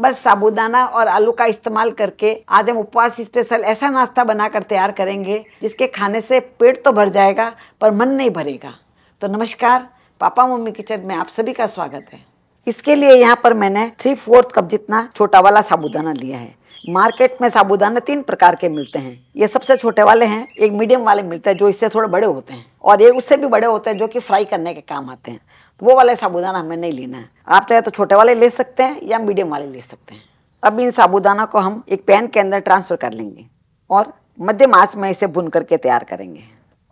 बस साबुदाना और आलू का इस्तेमाल करके आज हम उपवास स्पेशल ऐसा नाश्ता बनाकर तैयार करेंगे जिसके खाने से पेट तो भर जाएगा पर मन नहीं भरेगा तो नमस्कार पापा मम्मी किचन में आप सभी का स्वागत है इसके लिए यहाँ पर मैंने थ्री फोर्थ कप जितना छोटा वाला साबुदाना लिया है मार्केट में साबुदाना तीन प्रकार के मिलते हैं ये सबसे छोटे वाले हैं एक मीडियम वाले मिलते हैं जो इससे थोड़े बड़े होते हैं और ये उससे भी बड़े होते हैं जो कि फ्राई करने के काम आते हैं वो वाले साबुदाना हमें नहीं लेना है आप चाहे तो छोटे वाले ले सकते हैं या मीडियम वाले ले सकते हैं अब इन साबुदाना को हम एक पैन के अंदर ट्रांसफ़र कर लेंगे और मध्यम आँच में इसे भुन करके तैयार करेंगे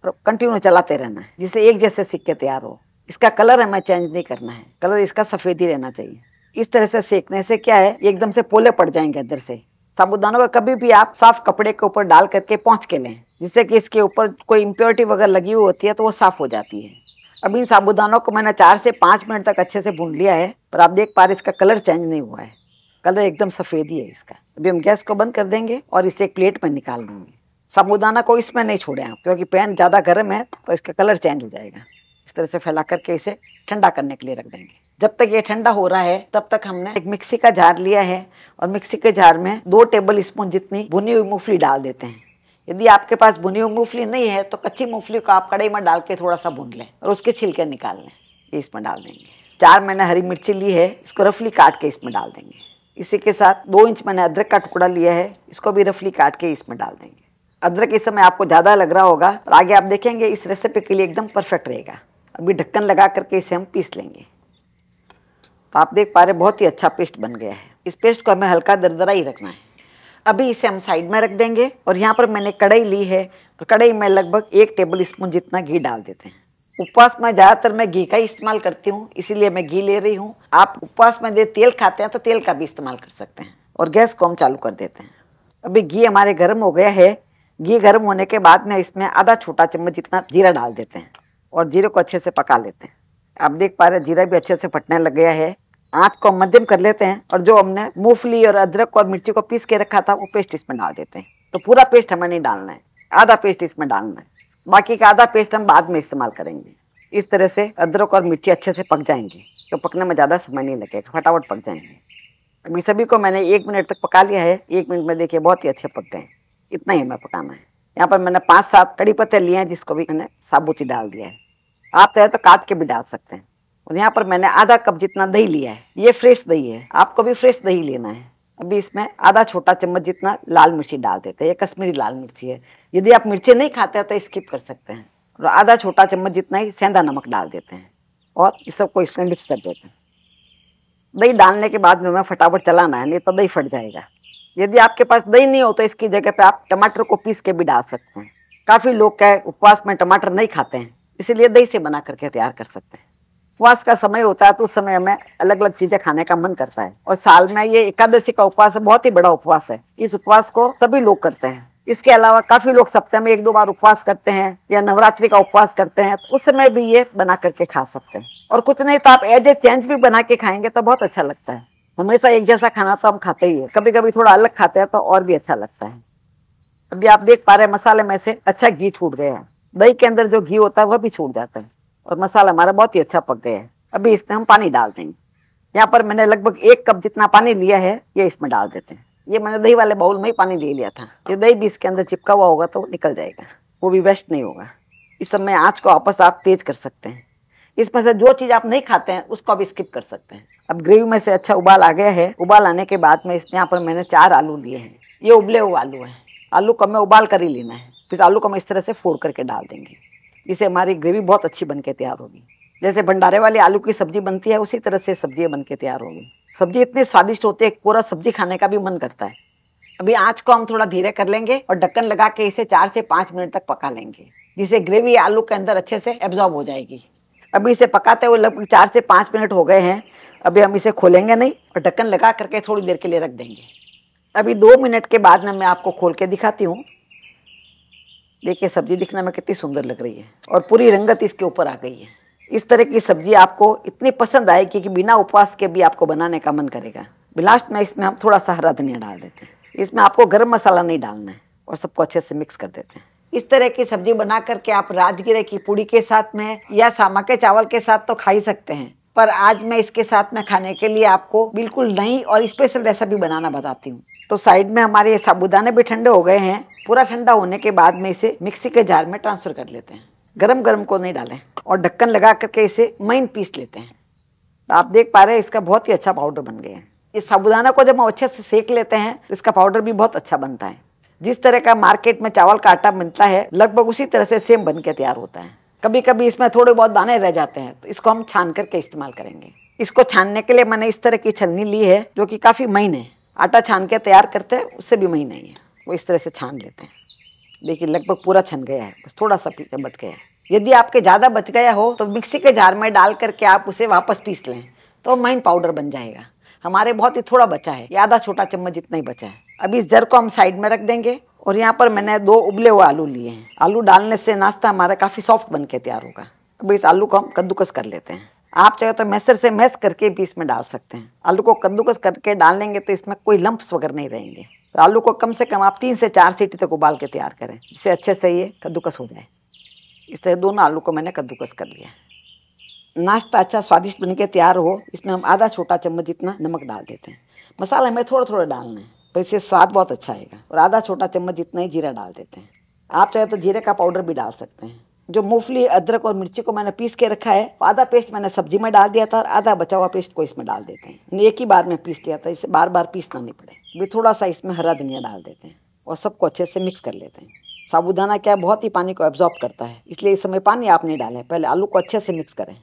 और कंटिन्यू चलाते रहना है जिसे एक जैसे सीख के तैयार हो इसका कलर हमें चेंज नहीं करना है कलर इसका सफ़ेद ही रहना चाहिए इस तरह से सेकने से क्या है एकदम से पोले पड़ जाएंगे अंदर से साबुदानों का कभी भी आप साफ कपड़े के ऊपर डाल करके पहुँच के लें जिससे कि इसके ऊपर कोई इम्प्योरिटी वगैरह लगी हुई होती है तो वो साफ़ हो जाती है अब इन साबुदानों को मैंने चार से पाँच मिनट तक अच्छे से भून लिया है पर आप देख पा रहे इसका कलर चेंज नहीं हुआ है कलर एकदम सफ़ेद ही है इसका अभी हम गैस को बंद कर देंगे और इसे एक प्लेट में निकाल देंगे साबुदाना को इसमें नहीं छोड़े आप क्योंकि पैन ज़्यादा गर्म है तो इसका कलर चेंज हो जाएगा इस तरह से फैला करके इसे ठंडा करने के लिए रख देंगे जब तक ये ठंडा हो रहा है तब तक हमने एक मिक्सी का जार लिया है और मिक्सी के जार में दो टेबल स्पून जितनी भुनी हुई मूंगफली डाल देते हैं यदि आपके पास भुनी हुई मूंगफली नहीं है तो कच्ची मूंगफली को आप कड़ाई में डाल के थोड़ा सा भून लें और उसके छिलके निकाल लें ये इसमें डाल देंगे चार मैंने हरी मिर्ची ली है इसको रफली काट के इसमें डाल देंगे इसी के साथ दो इंच मैंने अदरक का टुकड़ा लिया है इसको भी रफली काट के इसमें डाल देंगे अदरक इस समय आपको ज़्यादा लग रहा होगा और आगे आप देखेंगे इस रेसिपी के लिए एकदम परफेक्ट रहेगा अभी ढक्कन लगा करके इसे हम पीस लेंगे तो आप देख पा रहे बहुत ही अच्छा पेस्ट बन गया है इस पेस्ट को हमें हल्का दरदरा ही रखना है अभी इसे हम साइड में रख देंगे और यहाँ पर मैंने कढ़ाई ली है तो कढ़ाई में लगभग एक टेबल स्पून जितना घी डाल देते हैं उपवास में ज़्यादातर मैं घी का इस्तेमाल करती हूँ इसीलिए मैं घी ले रही हूँ आप उपवास में यदि तेल खाते हैं तो तेल का भी इस्तेमाल कर सकते हैं और गैस को हम चालू कर देते हैं अभी घी हमारे गर्म हो गया है घी गर्म होने के बाद में इसमें आधा छोटा चम्मच जितना जीरा डाल देते हैं और जीरे को अच्छे से पका लेते हैं आप देख पा रहे हैं जीरा भी अच्छे से फटने लग गया है आँच को मध्यम कर लेते हैं और जो हमने मूंगफली और अदरक और मिर्ची को पीस के रखा था वो पेस्ट इसमें डाल देते हैं तो पूरा पेस्ट हमें नहीं डालना है आधा पेस्ट इसमें डालना है बाकी का आधा पेस्ट हम बाद में इस्तेमाल करेंगे इस तरह से अदरक और मिर्ची अच्छे से पक जाएंगे तो पकने में ज़्यादा समय नहीं लगेगा फटाफट पक जाएंगे अभी सभी को मैंने एक मिनट तक पका लिया है एक मिनट में देखिए बहुत ही अच्छे पक गए इतना ही हमें पकाना है यहाँ पर मैंने पाँच सात कड़ी पत्ते लिए हैं जिसको भी मैंने साबुती डाल दिया है आप चाहे तो काट के भी डाल सकते हैं और यहाँ पर मैंने आधा कप जितना दही लिया है ये फ्रेश दही है आपको भी फ्रेश दही लेना है अभी इसमें आधा छोटा चम्मच जितना लाल मिर्ची डाल देते हैं ये कश्मीरी लाल मिर्ची है यदि आप मिर्ची नहीं खाते हैं तो स्किप कर सकते हैं और आधा छोटा चम्मच जितना ही सेंधा नमक डाल देते हैं और इस सबको इसमें मिक्स कर देते हैं दही डालने के बाद में हमें फटाफट चलाना है नहीं तो दही फट जाएगा यदि आपके पास दही नहीं हो तो इसकी जगह पर आप टमाटर को पीस के भी डाल सकते हैं काफ़ी लोग क्या उपवास में टमाटर नहीं खाते हैं इसीलिए दही से बना करके तैयार कर सकते हैं उपवास का समय होता है तो उस समय हमें अलग अलग चीजें खाने का मन करता है और साल में ये एकादशी का उपवास बहुत ही बड़ा उपवास है इस उपवास को सभी लोग करते हैं इसके अलावा काफी लोग सप्ताह में एक दो बार उपवास करते हैं या नवरात्रि का उपवास करते हैं तो उस समय भी ये बना करके खा सकते हैं और कुछ नहीं तो आप एज ए चेंज भी बना के खाएंगे तो बहुत अच्छा लगता है हमेशा एक जैसा खाना तो हम खाते ही है कभी कभी थोड़ा अलग खाते हैं तो और भी अच्छा लगता है अभी आप देख पा रहे हैं मसाले में से अच्छा घी छूट गया है दही के अंदर जो घी होता है वह भी छूट जाता है और मसाला हमारा बहुत ही अच्छा पक गया है अभी इसमें हम पानी डाल देंगे यहाँ पर मैंने लगभग एक कप जितना पानी लिया है ये इसमें डाल देते हैं ये मैंने दही वाले बाउल में ही पानी ले लिया था ये दही भी इसके अंदर चिपका हुआ होगा तो निकल जाएगा वो भी वेस्ट नहीं होगा इस समय आँच को वापस आप तेज कर सकते हैं इसमें से जो चीज़ आप नहीं खाते हैं उसको आप स्किप कर सकते हैं अब ग्रेवी में से अच्छा उबाल आ गया है उबाल आने के बाद में इसमें यहाँ पर मैंने चार आलू लिए हैं ये उबले हुए आलू हैं आलू को हमें उबाल कर ही लेना है फिर आलू को हम इस तरह से फोड़ करके डाल देंगे जिससे हमारी ग्रेवी बहुत अच्छी बन के तैयार होगी जैसे भंडारे वाली आलू की सब्जी बनती है उसी तरह से सब्जियाँ बन के तैयार होगी सब्जी इतनी स्वादिष्ट होती है पूरा सब्जी खाने का भी मन करता है अभी आँच को हम थोड़ा धीरे कर लेंगे और ढक्कन लगा के इसे चार से पाँच मिनट तक पका लेंगे जिसे ग्रेवी आलू के अंदर अच्छे से एब्जॉर्ब हो जाएगी अभी इसे पकाते हुए लगभग चार से पाँच मिनट हो गए हैं अभी हम इसे खोलेंगे नहीं और ढक्कन लगा करके थोड़ी देर के लिए रख देंगे अभी दो मिनट के बाद ना मैं आपको खोल के दिखाती हूँ देखिए सब्जी दिखने में कितनी सुंदर लग रही है और पूरी रंगत इसके ऊपर आ गई है इस तरह की सब्जी आपको इतनी पसंद आएगी कि बिना उपवास के भी आपको बनाने का मन करेगा लास्ट में इसमें हम थोड़ा सा हरा धनिया डाल देते हैं इसमें आपको गर्म मसाला नहीं डालना है और सबको अच्छे से मिक्स कर देते हैं इस तरह की सब्जी बना करके आप राजगिरे की पूड़ी के साथ में या सामा के चावल के साथ तो खा ही सकते हैं पर आज मैं इसके साथ में खाने के लिए आपको बिल्कुल नई और स्पेशल रेसिपी बनाना बताती हूँ तो साइड में हमारे ये साबुदाने भी ठंडे हो गए हैं पूरा ठंडा होने के बाद में इसे मिक्सी के जार में ट्रांसफ़र कर लेते हैं गरम गरम को नहीं डालें और ढक्कन लगा करके इसे मैन पीस लेते हैं तो आप देख पा रहे हैं इसका बहुत ही अच्छा पाउडर बन गया है इस साबुदाना को जब हम अच्छे से सेक लेते हैं तो इसका पाउडर भी बहुत अच्छा बनता है जिस तरह का मार्केट में चावल का आटा बनता है लगभग उसी तरह से सेम बन के तैयार होता है कभी कभी इसमें थोड़े बहुत दाने रह जाते हैं तो इसको हम छान करके इस्तेमाल करेंगे इसको छानने के लिए मैंने इस तरह की छन्नी ली है जो कि काफ़ी महीन है आटा छान के तैयार करते हैं उससे भी महीन है वो इस तरह से छान लेते हैं देखिए लगभग पूरा छन गया है बस थोड़ा सा पीछे बच गया है यदि आपके ज़्यादा बच गया हो तो मिक्सी के जार में डाल करके आप उसे वापस पीस लें तो महीन पाउडर बन जाएगा हमारे बहुत ही थोड़ा बचा है ये आधा छोटा चम्मच जितना ही बचा है अभी इस जर को हम साइड में रख देंगे और यहाँ पर मैंने दो उबले हुए आलू लिए हैं आलू डालने से नाश्ता हमारा काफ़ी सॉफ्ट बन के तैयार होगा अब इस आलू को हम कद्दूकस कर लेते हैं आप चाहे तो मैसर से मैस करके भी इसमें डाल सकते हैं आलू को कद्दूकस करके डालेंगे तो इसमें कोई लम्ब्स वगैरह नहीं रहेंगे आलू को कम से कम आप तीन से चार सीटी तक उबाल के तैयार करें जिससे अच्छे से ये कद्दूकस हो जाए इस तरह दोनों आलू को मैंने कद्दूकस कर लिया नाश्ता अच्छा स्वादिष्ट बन के तैयार हो इसमें हम आधा छोटा चम्मच जितना नमक डाल देते हैं मसाला हमें थोड़ा थोड़ा डालना है पर तो इससे स्वाद बहुत अच्छा आएगा और आधा छोटा चम्मच जितना ही जीरा डाल देते हैं आप चाहे तो जीरे का पाउडर भी डाल सकते हैं जो मूंगफली अदरक और मिर्ची को मैंने पीस के रखा है आधा पेस्ट मैंने सब्जी में डाल दिया था और आधा बचा हुआ पेस्ट को इसमें डाल देते हैं एक ही बार में पीस दिया था इसे बार बार पीसना नहीं पड़े भी थोड़ा सा इसमें हरा धनिया डाल देते हैं और सबको अच्छे से मिक्स कर लेते हैं साबुदाना क्या है बहुत ही पानी को एब्जॉर्ब करता है इसलिए इस समय पानी आप नहीं डालें पहले आलू को अच्छे से मिक्स करें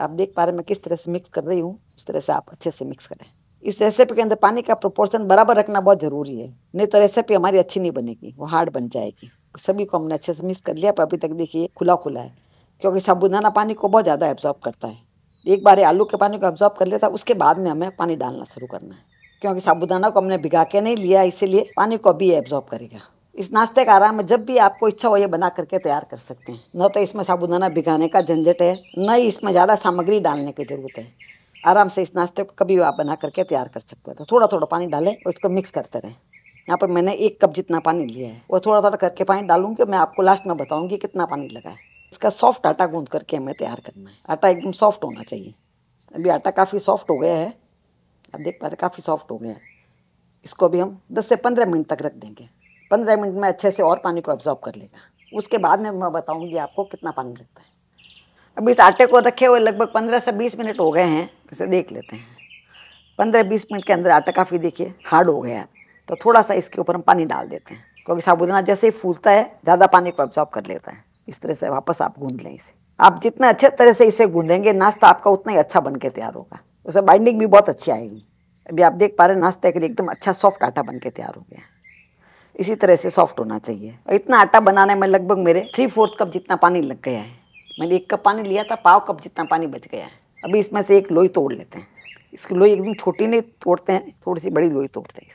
आप देख पा रहे मैं किस तरह से मिक्स कर रही हूँ उस तरह से आप अच्छे से मिक्स करें इस रेसिपी के अंदर पानी का प्रोपोर्शन बराबर रखना बहुत ज़रूरी है नहीं तो रेसिपी हमारी अच्छी नहीं बनेगी वो हार्ड बन जाएगी सभी को हमने अच्छे से मिक्स कर लिया पर अभी तक देखिए खुला खुला है क्योंकि साबुदाना पानी को बहुत ज़्यादा एब्जॉर्ब करता है एक बार आलू के पानी को एब्जॉर्ब कर लेता है उसके बाद में हमें पानी डालना शुरू करना है क्योंकि साबुदाना को हमने भिगा के नहीं लिया इसीलिए पानी को अभी एब्जॉर्ब करेगा इस नाश्ते का आराम में जब भी आपको इच्छा हो ये बना करके तैयार कर सकते हैं न तो इसमें साबुदाना भिगाने का झंझट है न ही इसमें ज़्यादा सामग्री डालने की ज़रूरत है आराम से इस नाश्ते को कभी आप बना करके तैयार कर सकते हो तो थोड़ा थोड़ा पानी डालें और इसको मिक्स करते रहें यहाँ पर मैंने एक कप जितना पानी लिया है वो थोड़ा थोड़ा करके पानी डालूंगी मैं आपको लास्ट में बताऊंगी कितना पानी लगा है इसका सॉफ्ट आटा गूंद करके हमें तैयार करना है आटा एकदम सॉफ्ट होना चाहिए अभी आटा काफ़ी सॉफ्ट हो गया है आप देख पा रहे काफ़ी सॉफ्ट हो गया है इसको भी हम 10 से 15 मिनट तक रख देंगे 15 मिनट में अच्छे से और पानी को एब्जॉर्ब कर लेगा उसके बाद में मैं बताऊँगी आपको कितना पानी लगता है अब इस आटे को रखे हुए लगभग पंद्रह से बीस मिनट हो गए हैं इसे देख लेते हैं पंद्रह बीस मिनट के अंदर आटा काफ़ी देखिए हार्ड हो गया तो थोड़ा सा इसके ऊपर हम पानी डाल देते हैं क्योंकि साबुदाना जैसे ही फूलता है ज़्यादा पानी को एब्जॉर्ब कर लेता है इस तरह से वापस आप गूँध लें इसे आप जितना अच्छे तरह से इसे गूँधेंगे नाश्ता आपका उतना ही अच्छा बन के तैयार होगा उसे बाइंडिंग भी बहुत अच्छी आएगी अभी आप देख पा रहे हैं नाश्ते के लिए एकदम अच्छा सॉफ्ट आटा बन के तैयार हो गया इसी तरह से सॉफ्ट होना चाहिए और इतना आटा बनाने में लगभग मेरे थ्री फोर्थ कप जितना पानी लग गया है मैंने एक कप पानी लिया था पाव कप जितना पानी बच गया है अभी इसमें से एक लोई तोड़ लेते हैं इसकी लोई एकदम छोटी नहीं तोड़ते हैं थोड़ी सी बड़ी लोई तोड़ते हैं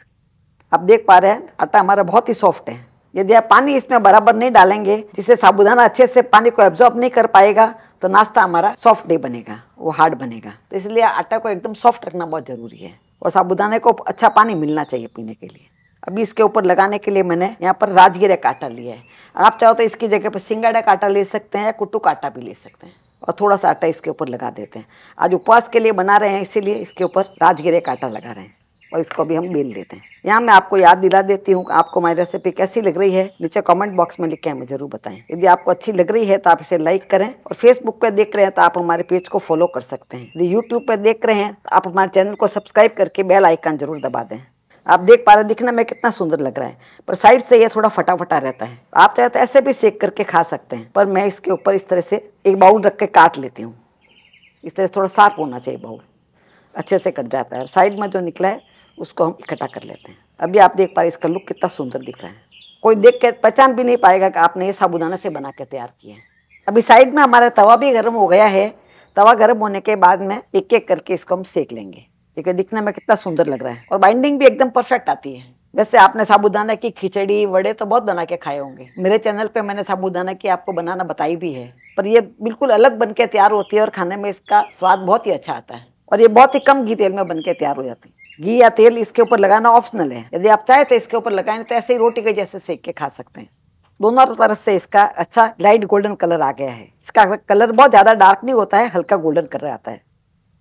आप देख पा रहे हैं आटा हमारा बहुत ही सॉफ्ट है यदि आप पानी इसमें बराबर नहीं डालेंगे जिससे साबुदाना अच्छे से पानी को एब्जॉर्ब नहीं कर पाएगा तो नाश्ता हमारा सॉफ्ट नहीं बनेगा वो हार्ड बनेगा तो इसलिए आटा को एकदम सॉफ्ट रखना बहुत ज़रूरी है और साबुदाने को अच्छा पानी मिलना चाहिए पीने के लिए अभी इसके ऊपर लगाने के लिए मैंने यहाँ पर राजगिरे काटा लिया है आप चाहो तो इसकी जगह पर सिंगाड़ा काटा ले सकते हैं या कुट्टू काटा भी ले सकते हैं और थोड़ा सा आटा इसके ऊपर लगा देते हैं आज उपवास के लिए बना रहे हैं इसीलिए इसके ऊपर राजगिरे काटा लगा रहे हैं और इसको भी हम बेल देते हैं यहाँ मैं आपको याद दिला देती हूँ आपको हमारी रेसिपी कैसी लग रही है नीचे कमेंट बॉक्स में लिख के हमें जरूर बताएं यदि आपको अच्छी लग रही है तो आप इसे लाइक करें और फेसबुक पे देख रहे हैं तो आप हमारे पेज को फॉलो कर सकते हैं यदि यूट्यूब पे देख रहे हैं तो आप हमारे चैनल को सब्सक्राइब करके बेल आइकन जरूर दबा दें आप देख पा रहे हैं दिखने में कितना सुंदर लग रहा है पर साइड से यह थोड़ा फटाफटा रहता है आप चाहे तो ऐसे भी सेक करके खा सकते हैं पर मैं इसके ऊपर इस तरह से एक बाउल रख के काट लेती हूँ इस तरह थोड़ा साफ होना चाहिए बाउल अच्छे से कट जाता है और साइड में जो निकला है उसको हम इकट्ठा कर लेते हैं अभी आप देख पा रहे इसका लुक कितना सुंदर दिख रहा है कोई देख के पहचान भी नहीं पाएगा कि आपने ये साबुदाना से बना के तैयार किया है अभी साइड में हमारा तवा भी गर्म हो गया है तवा गर्म होने के बाद में एक एक करके इसको हम सेक लेंगे देखिए दिखने में कितना सुंदर लग रहा है और बाइंडिंग भी एकदम परफेक्ट आती है वैसे आपने साबुदाना की खिचड़ी वड़े तो बहुत बना के खाए होंगे मेरे चैनल पे मैंने साबुदाना की आपको बनाना बताई भी है पर ये बिल्कुल अलग बन के तैयार होती है और खाने में इसका स्वाद बहुत ही अच्छा आता है और ये बहुत ही कम घी तेल में बन के तैयार हो जाती है घी या तेल इसके ऊपर लगाना ऑप्शनल है यदि आप चाहे तो इसके ऊपर लगाएं तो ऐसे ही रोटी के जैसे सेक के खा सकते हैं दोनों तरफ से इसका अच्छा लाइट गोल्डन कलर आ गया है इसका कलर बहुत ज़्यादा डार्क नहीं होता है हल्का गोल्डन कलर आता है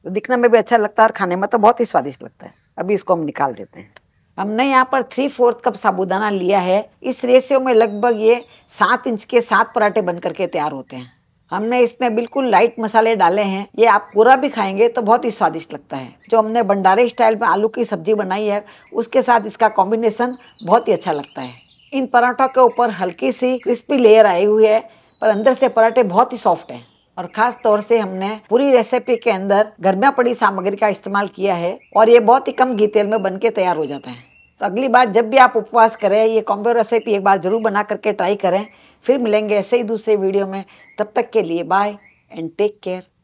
तो दिखने में भी अच्छा लगता है और खाने में तो बहुत ही स्वादिष्ट लगता है अभी इसको हम निकाल देते हैं हमने यहाँ पर थ्री फोर्थ कप साबुदाना लिया है इस रेशियो में लगभग ये सात इंच के सात पराठे बन करके तैयार होते हैं हमने इसमें बिल्कुल लाइट मसाले डाले हैं ये आप पूरा भी खाएंगे तो बहुत ही स्वादिष्ट लगता है जो हमने भंडारे स्टाइल में आलू की सब्जी बनाई है उसके साथ इसका कॉम्बिनेशन बहुत ही अच्छा लगता है इन पराठों के ऊपर हल्की सी क्रिस्पी लेयर आई हुई है पर अंदर से पराठे बहुत ही सॉफ्ट हैं और खास तौर से हमने पूरी रेसिपी के अंदर घर में पड़ी सामग्री का इस्तेमाल किया है और ये बहुत ही कम घी तेल में बन के तैयार हो जाता है तो अगली बार जब भी आप उपवास करें ये कॉम्बो रेसिपी एक बार ज़रूर बना करके ट्राई करें फिर मिलेंगे ऐसे ही दूसरे वीडियो में तब तक के लिए बाय एंड टेक केयर